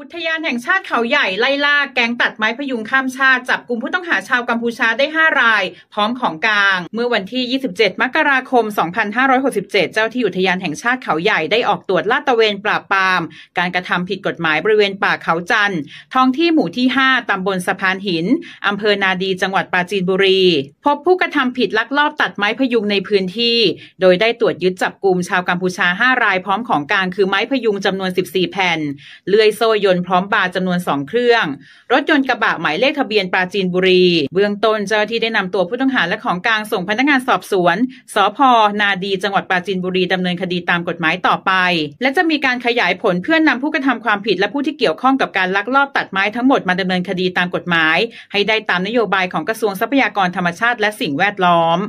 อุทยานแห่งชาติเขาใหญ่ไล่ล่า แก๊งตัดไม้พยุงข้ามชาติ จับกลุ่มผู้ต้องหาชาวกัมพูชาได้ 5 รายพร้อมของกลาง เมื่อวันที่ 27 มกราคม 2567 เจ้าที่อุทยานแห่งชาติเขาใหญ่ได้ออกตรวจลาดตระเวนปราบปราม การกระทำผิดกฎหมายบริเวณป่าเขาจันทร์ท้องที่หมู่ที่ 5ตำบลสะพานหินอำเภอนาดีจังหวัดปราจีนบุรี พบผู้กระทำผิดลักลอบตัดไม้พยุงในพื้นที่โดยได้ตรวจยึดจับกลุ่มชาวกัมพูชา 5 รายพร้อมของกลางคือไม้พยุงจำนวน 14 แผ่นเลื่อยโซ่นต์พร้อมบาร์จำนวน2เครื่อง รถยนต์กระบะหมายเลขทะเบียนปราจีนบุรี เบื้องต้นเจ้าที่ได้นำตัวผู้ต้องหาและของกลางส่งพนักงานสอบสวน สพนาดีจังหวัดปราจีนบุรีดำเนินคดีตามกฎหมายต่อไป และจะมีการขยายผลเพื่อนนำผู้กระทำความผิดและผู้ที่เกี่ยวข้องกับการลักลอบตัดไม้ทั้งหมดมาดำเนินคดีตามกฎหมาย ให้ได้ตามนโยบายของกระทรวงทรัพยากรธรรมชาติ และสิ่งแวดล้อม